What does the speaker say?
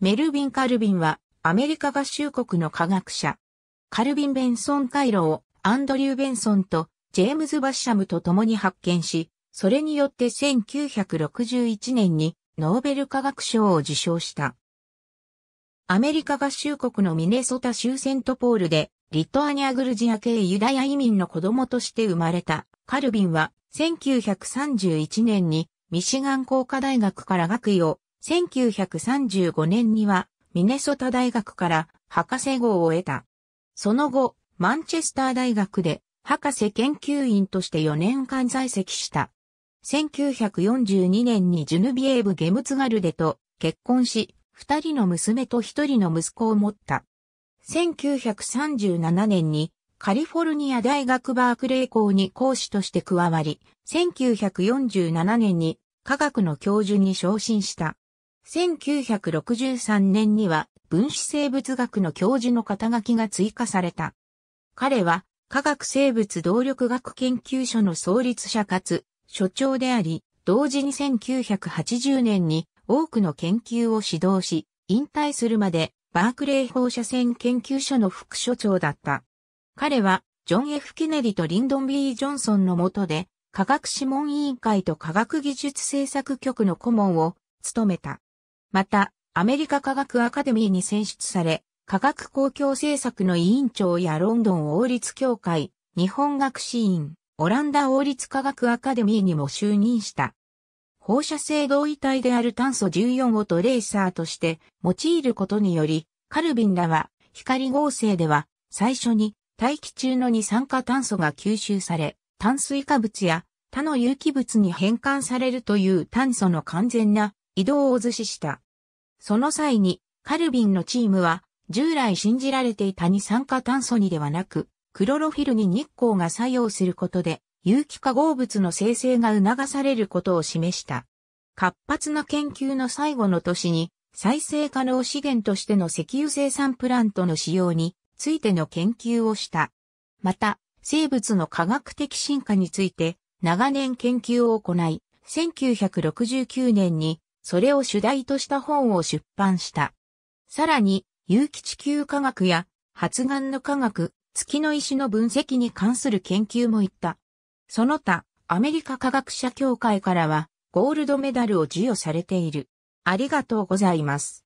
メルヴィン・カルビンは、アメリカ合衆国の科学者。カルビン・ベンソン回路を、アンドリュー・ベンソンと、ジェームズ・バッシャムと共に発見し、それによって1961年に、ノーベル科学賞を受賞した。アメリカ合衆国のミネソタ州セントポールで、リトアニア・グルジア系ユダヤ移民の子供として生まれた、カルビンは、1931年に、ミシガン工科大学から学位を1935年にはミネソタ大学から博士号を得た。その後、マンチェスター大学で博士研究員として4年間在籍した。1942年にジュヌビエーブ・ゲムツガルデと結婚し、二人の娘と一人の息子を持った。1937年にカリフォルニア大学バークレー校に講師として加わり、1947年に科学の教授に昇進した。1963年には分子生物学の教授の肩書きが追加された。彼は科学生物動力学研究所の創立者かつ所長であり、同時に1980年に多くの研究を指導し、引退するまでバークレー放射線研究所の副所長だった。彼はジョン・ F・ ケネディとリンドン・ B・ ジョンソンの下で科学諮問委員会と科学技術政策局の顧問を務めた。また、アメリカ科学アカデミーに選出され、科学公共政策の委員長やロンドン王立協会、日本学士院、オランダ王立科学アカデミーにも就任した。放射性同位体である炭素14をトレーサーとして用いることにより、カルビンらは光合成では最初に大気中の二酸化炭素が吸収され、炭水化物や他の有機物に変換されるという炭素の完全な移動を図示した。その際に、カルビンのチームは、従来信じられていた二酸化炭素にではなく、クロロフィルに日光が作用することで、有機化合物の生成が促されることを示した。活発な研究の最後の年に、再生可能資源としての石油生産プラントの使用についての研究をした。また、生物の科学的進化について長年研究を行い、1969年にそれを主題とした本を出版した。さらに、有機地球科学や発がんの科学、月の石の分析に関する研究も行った。その他、アメリカ科学者協会からは、ゴールドメダルを授与されている。ありがとうございます。